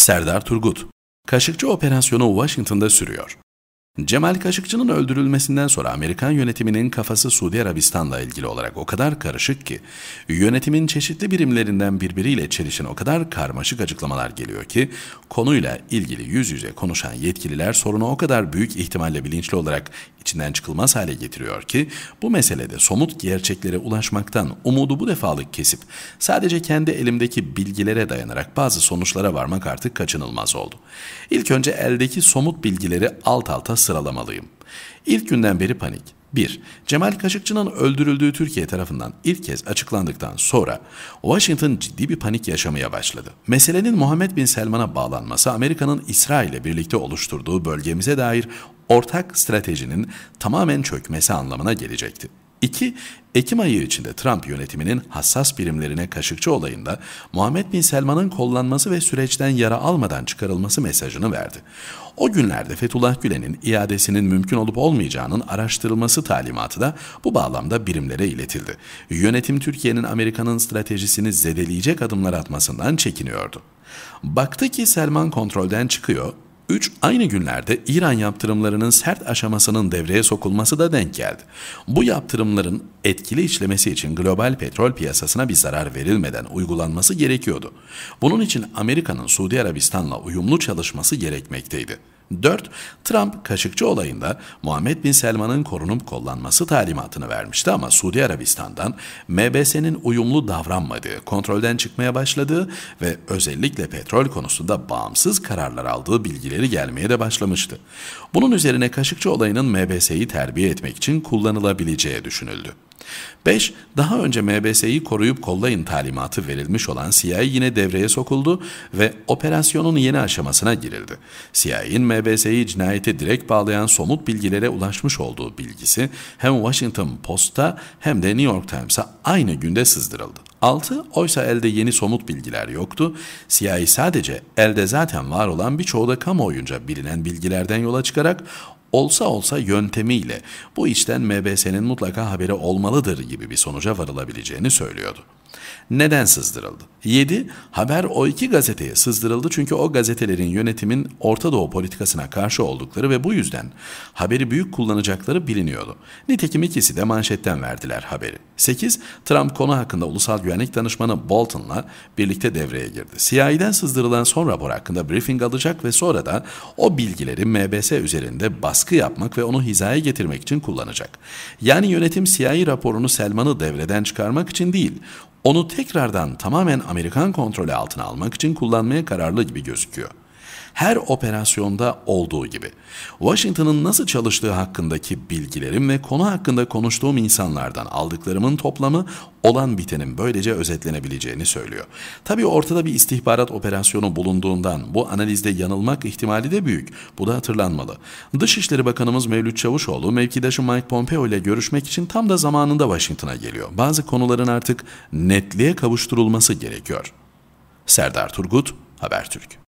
Serdar Turgut. Kaşıkçı operasyonu Washington'da sürüyor. Cemal Kaşıkçı'nın öldürülmesinden sonra Amerikan yönetiminin kafası Suudi Arabistan'la ilgili olarak o kadar karışık ki, yönetimin çeşitli birimlerinden birbiriyle çelişen o kadar karmaşık açıklamalar geliyor ki, konuyla ilgili yüz yüze konuşan yetkililer sorunu o kadar büyük ihtimalle bilinçli olarak içinden çıkılmaz hale getiriyor ki, bu meselede somut gerçeklere ulaşmaktan umudu bu defalık kesip, sadece kendi elimdeki bilgilere dayanarak bazı sonuçlara varmak artık kaçınılmaz oldu. İlk önce eldeki somut bilgileri alt alta sıralamalıyım. İlk günden beri panik. 1. Cemal Kaşıkçı'nın öldürüldüğü Türkiye tarafından ilk kez açıklandıktan sonra Washington ciddi bir panik yaşamaya başladı. Meselenin Muhammed Bin Selman'a bağlanması Amerika'nın İsrail ile birlikte oluşturduğu bölgemize dair ortak stratejinin tamamen çökmesi anlamına gelecekti. 2. Ekim ayı içinde Trump yönetiminin hassas birimlerine Kaşıkçı olayında Muhammed Bin Selman'ın kollanması ve süreçten yara almadan çıkarılması mesajını verdi. O günlerde Fethullah Gülen'in iadesinin mümkün olup olmayacağının araştırılması talimatı da bu bağlamda birimlere iletildi. Yönetim Türkiye'nin Amerika'nın stratejisini zedeleyecek adımlar atmasından çekiniyordu. Baktı ki Selman kontrolden çıkıyor, 3. Aynı günlerde İran yaptırımlarının sert aşamasının devreye sokulması da denk geldi. Bu yaptırımların etkili işlemesi için global petrol piyasasına bir zarar verilmeden uygulanması gerekiyordu. Bunun için Amerika'nın Suudi Arabistan'la uyumlu çalışması gerekmekteydi. 4. Trump Kaşıkçı olayında Muhammed Bin Selman'ın korunup kollanması talimatını vermişti ama Suudi Arabistan'dan MBS'nin uyumlu davranmadığı, kontrolden çıkmaya başladığı ve özellikle petrol konusunda bağımsız kararlar aldığı bilgileri gelmeye de başlamıştı. Bunun üzerine Kaşıkçı olayının MBS'yi terbiye etmek için kullanılabileceği düşünüldü. 5. Daha önce MBS'yi koruyup kollayın talimatı verilmiş olan CIA yine devreye sokuldu ve operasyonun yeni aşamasına girildi. CIA'in MBS'yi cinayete direkt bağlayan somut bilgilere ulaşmış olduğu bilgisi hem Washington Post'a hem de New York Times'a aynı günde sızdırıldı. 6. Oysa elde yeni somut bilgiler yoktu. CIA sadece elde zaten var olan birçoğu da kamuoyunca bilinen bilgilerden yola çıkarak olsa olsa yöntemiyle bu işten MBS'nin mutlaka haberi olmalıdır gibi bir sonuca varılabileceğini söylüyordu. Neden sızdırıldı? 7. Haber o iki gazeteye sızdırıldı çünkü o gazetelerin yönetimin Orta Doğu politikasına karşı oldukları ve bu yüzden haberi büyük kullanacakları biliniyordu. Nitekim ikisi de manşetten verdiler haberi. 8. Trump konu hakkında Ulusal Güvenlik Danışmanı Bolton'la birlikte devreye girdi. CIA'den sızdırılan son rapor hakkında briefing alacak ve sonra da o bilgileri MBS üzerinde bas baskı yapmak ve onu hizaya getirmek için kullanacak. Yani yönetim CIA raporunu Selman'ı devreden çıkarmak için değil, onu tekrardan tamamen Amerikan kontrolü altına almak için kullanmaya kararlı gibi gözüküyor her operasyonda olduğu gibi. Washington'ın nasıl çalıştığı hakkındaki bilgilerim ve konu hakkında konuştuğum insanlardan aldıklarımın toplamı olan bitenin böylece özetlenebileceğini söylüyor. Tabii ortada bir istihbarat operasyonu bulunduğundan bu analizde yanılmak ihtimali de büyük. Bu da hatırlanmalı. Dışişleri Bakanımız Mevlüt Çavuşoğlu mevkidaşı Mike Pompeo ile görüşmek için tam da zamanında Washington'a geliyor. Bazı konuların artık netliğe kavuşturulması gerekiyor. Serdar Turgut, Habertürk